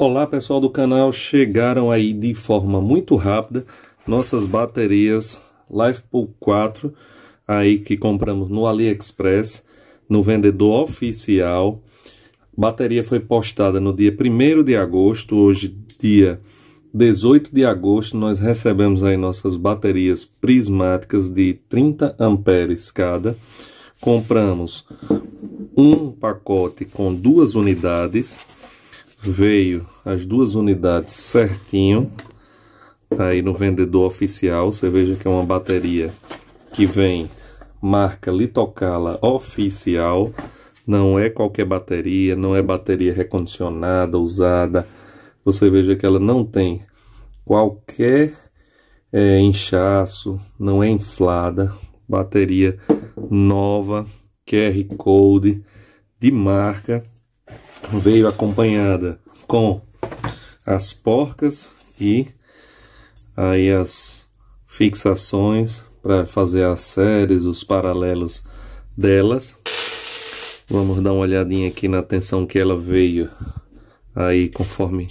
Olá pessoal do canal, chegaram aí de forma muito rápida nossas baterias LifePool 4 aí que compramos no AliExpress, no vendedor oficial. Bateria foi postada no dia 1 de agosto, hoje dia 18 de agosto nós recebemos aí nossas baterias prismáticas de 30 amperes cada. Compramos um pacote com duas unidades veio as duas unidades certinho tá aí no vendedor oficial. Você veja que é uma bateria que vem marca Litocala oficial. Não é qualquer bateria, não é bateria recondicionada, usada. Você veja que ela não tem qualquer é, inchaço, não é inflada. Bateria nova, QR Code de marca veio acompanhada com as porcas e aí as fixações para fazer as séries, os paralelos delas. Vamos dar uma olhadinha aqui na tensão que ela veio aí conforme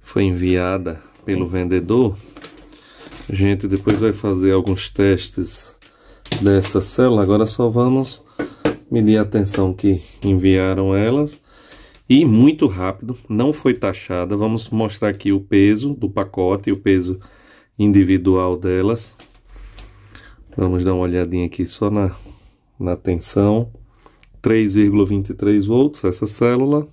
foi enviada pelo vendedor. A gente depois vai fazer alguns testes dessa célula. Agora só vamos medir a tensão que enviaram elas e muito rápido, não foi taxada. Vamos mostrar aqui o peso do pacote e o peso individual delas. Vamos dar uma olhadinha aqui só na, na tensão. 3,23 volts essa célula.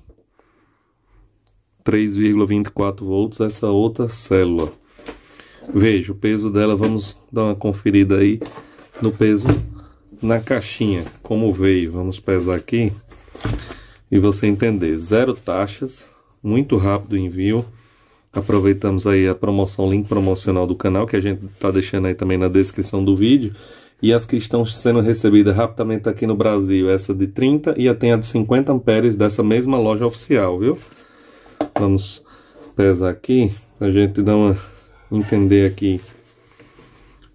3,24 volts essa outra célula. Veja, o peso dela, vamos dar uma conferida aí no peso na caixinha, como veio. Vamos pesar aqui e você entender. Zero taxas, muito rápido o envio. Aproveitamos aí a promoção, link promocional do canal, que a gente está deixando aí também na descrição do vídeo. E as que estão sendo recebidas rapidamente aqui no Brasil, essa de 30 e tem a de 50 amperes dessa mesma loja oficial, viu? Vamos pesar aqui, a gente dá uma entender aqui.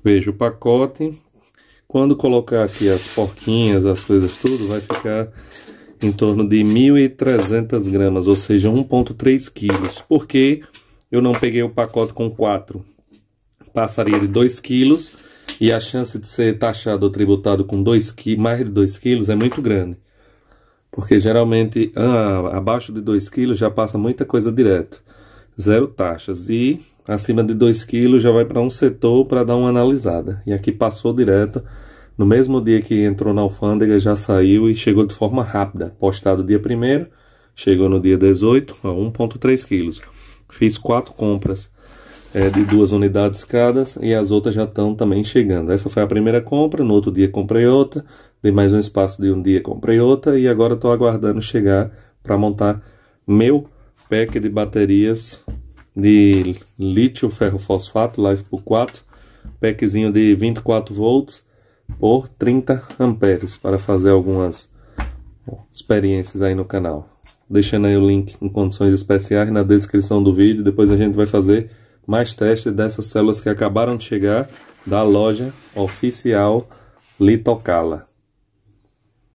Veja o pacote. Quando colocar aqui as porquinhas, as coisas tudo, vai ficar em torno de 1.300 gramas, ou seja, 1.3 quilos. Porque eu não peguei o pacote com 4? Passaria de 2 quilos e a chance de ser taxado ou tributado com 2 mais de 2 quilos é muito grande. Porque geralmente ah, abaixo de 2 quilos já passa muita coisa direto. Zero taxas. E acima de 2 quilos já vai para um setor para dar uma analisada. E aqui passou direto no mesmo dia que entrou na alfândega, já saiu e chegou de forma rápida. Postado dia 1 chegou no dia 18 a 1,3 quilos. Fiz quatro compras é, de duas unidades cada e as outras já estão também chegando. Essa foi a primeira compra, no outro dia comprei outra, dei mais um espaço de um dia comprei outra e agora estou aguardando chegar para montar meu pack de baterias de lítio ferro fosfato Life por 4, packzinho de 24 volts por 30 amperes para fazer algumas experiências aí no canal. Deixando aí o link em condições especiais na descrição do vídeo. Depois a gente vai fazer mais testes dessas células que acabaram de chegar da loja oficial Litocala.